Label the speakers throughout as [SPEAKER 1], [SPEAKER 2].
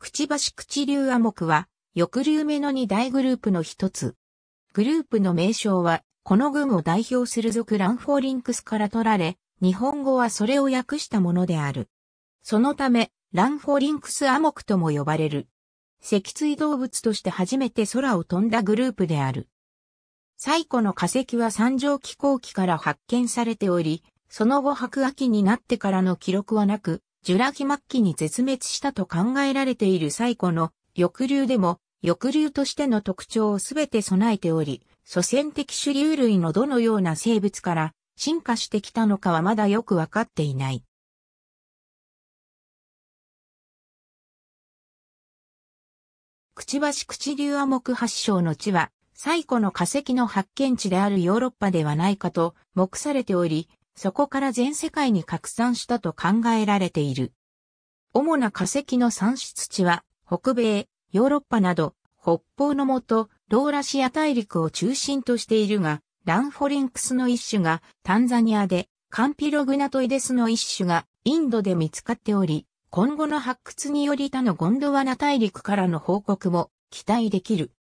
[SPEAKER 1] くちばし口竜亜目は、翼流目の二大グループの一つ。グループの名称は、この群を代表する族ランフォーリンクスから取られ、日本語はそれを訳したものである。そのため、ランフォーリンクスアモクとも呼ばれる。脊椎動物として初めて空を飛んだグループである。最古の化石は三条紀候期から発見されており、その後白亜紀になってからの記録はなく、ジュラ紀末期に絶滅したと考えられている最古の翼竜でも、翼竜としての特徴をすべて備えており、祖先的種竜類のどのような生物から進化してきたのかはまだよくわかっていない。くちばし口竜亜目発祥の地は、最古の化石の発見地であるヨーロッパではないかと目されており、そこから全世界に拡散したと考えられている。主な化石の産出地は、北米、ヨーロッパなど、北方のもと、ローラシア大陸を中心としているが、ランフォリンクスの一種がタンザニアで、カンピログナトイデスの一種がインドで見つかっており、今後の発掘により他のゴンドワナ大陸からの報告も期待できる。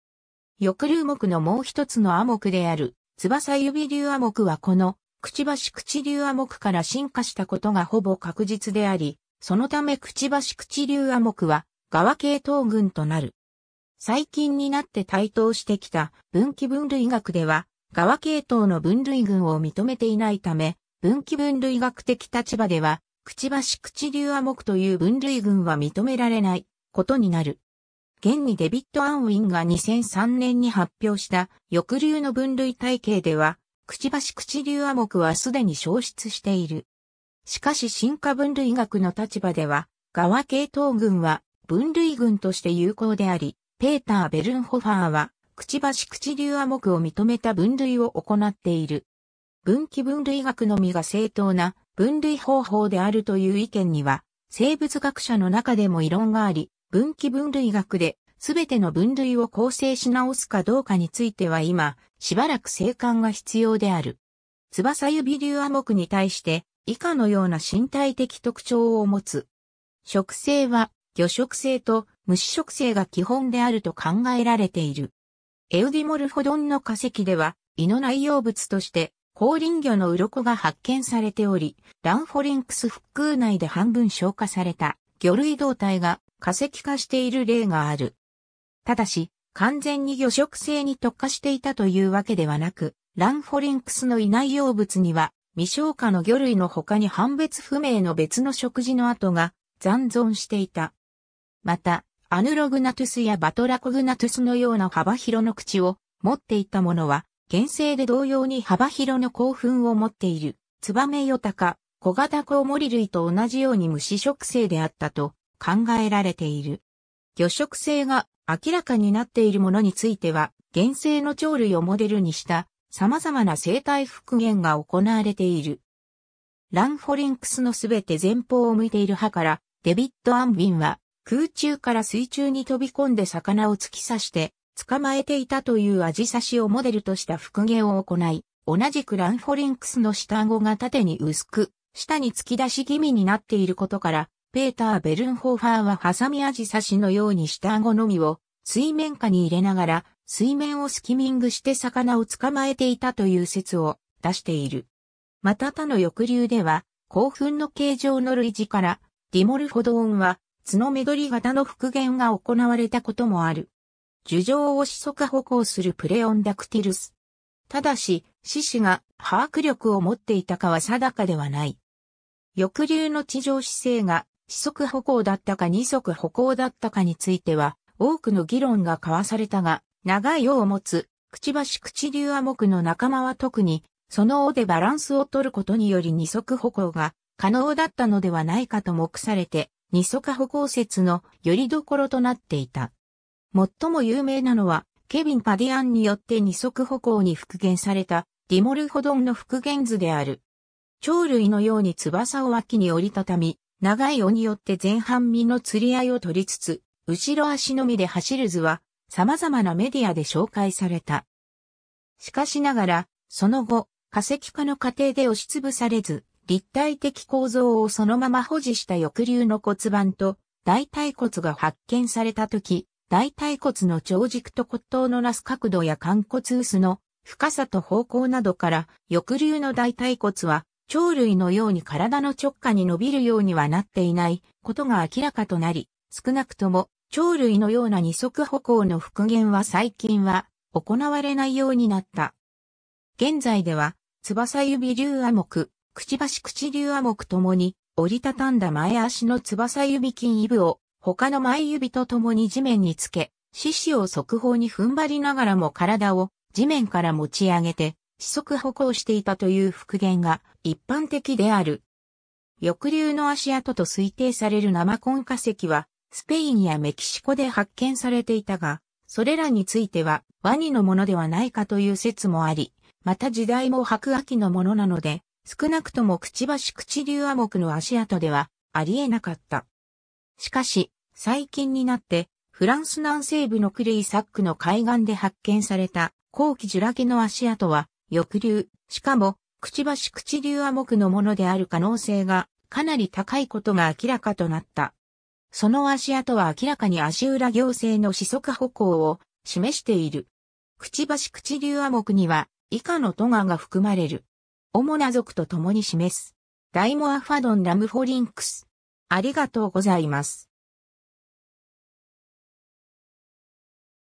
[SPEAKER 1] 翼竜目のもう一つの亜目である、翼指竜亜目はこのくちばし口流亜目から進化したことがほぼ確実であり、そのためくちばし口流亜目は、側系統群となる。最近になって台頭してきた分岐分類学では、側系統の分類群を認めていないため、分岐分類学的立場では、くちばし口流亜目という分類群は認められないことになる。現にデビッド・アンウィンが2003年に発表した抑流の分類体系では、くちばし口流亜目はすでに消失している。しかし進化分類学の立場では、側系統群は分類群として有効であり、ペーター・ベルンホファーは、くちばし口流亜目を認めた分類を行っている。分岐分類学のみが正当な分類方法であるという意見には、生物学者の中でも異論があり、分岐分類学ですべての分類を構成し直すかどうかについては今、しばらく静観が必要である。翼指流亜目に対して、以下のような身体的特徴を持つ。食性は、魚食性と虫食性が基本であると考えられている。エウディモルフォドンの化石では、胃の内容物として、高林魚の鱗が発見されており、ランフォリンクス腹腔内で半分消化された魚類胴体が化石化している例がある。ただし、完全に魚食性に特化していたというわけではなく、ランフォリンクスのいない用物には、未消化の魚類の他に判別不明の別の食事の跡が残存していた。また、アヌログナトゥスやバトラコグナトゥスのような幅広の口を持っていたものは、原生で同様に幅広の興奮を持っている、ツバメヨタカ、小型コウモリ類と同じように無視食性であったと考えられている。魚食性が明らかになっているものについては、原生の鳥類をモデルにした様々な生態復元が行われている。ランフォリンクスのすべて前方を向いている歯から、デビッド・アンビンは空中から水中に飛び込んで魚を突き刺して捕まえていたというアジサシをモデルとした復元を行い、同じくランフォリンクスの下顎が縦に薄く、下に突き出し気味になっていることから、ペーター・ベルンホーファーはハサミアジサシのように下顎のみを水面下に入れながら水面をスキミングして魚を捕まえていたという説を出している。また他の抑留では、興奮の形状の類似から、ディモルフォドンは、角目取り型の復元が行われたこともある。樹状を四足歩行するプレオンダクティルス。ただし、獅子が把握力を持っていたかは定かではない。抑留の地上姿勢が四足歩行だったか二足歩行だったかについては、多くの議論が交わされたが、長い尾を持つ、くちばし口竜亜目の仲間は特に、その尾でバランスを取ることにより二足歩行が可能だったのではないかと目されて、二足歩行説のよりどころとなっていた。最も有名なのは、ケビン・パディアンによって二足歩行に復元された、ディモルホドンの復元図である。鳥類のように翼を脇に折りたたみ、長い尾によって前半身の釣り合いを取りつつ、後ろ足のみで走る図は様々なメディアで紹介された。しかしながら、その後、化石化の過程で押しつぶされず、立体的構造をそのまま保持した翼竜の骨盤と大腿骨が発見された時、大腿骨の長軸と骨頭のなす角度や肝骨薄の深さと方向などから、翼竜の大腿骨は鳥類のように体の直下に伸びるようにはなっていないことが明らかとなり、少なくとも鳥類のような二足歩行の復元は最近は行われないようになった。現在では、翼指竜亜目、くちばし口竜亜目ともに、折りたたんだ前足の翼指筋イブを、他の前指とともに地面につけ、四肢を速報に踏ん張りながらも体を地面から持ち上げて、四足歩行していたという復元が一般的である。翼流の足跡と推定される生コン化石は、スペインやメキシコで発見されていたが、それらについてはワニのものではないかという説もあり、また時代も白亜紀のものなので、少なくともくちばし口流亜木の足跡ではありえなかった。しかし、最近になって、フランス南西部のクレイサックの海岸で発見された後期ジュラゲの足跡は、翼流、しかもくちばし口流亜木のものである可能性がかなり高いことが明らかとなった。その足跡は明らかに足裏行政の四足歩行を示している。くちばし口流亜木には以下のトガが含まれる。主な族と共に示す。ダイモアファドンラムフォリンクス。ありがとうございます。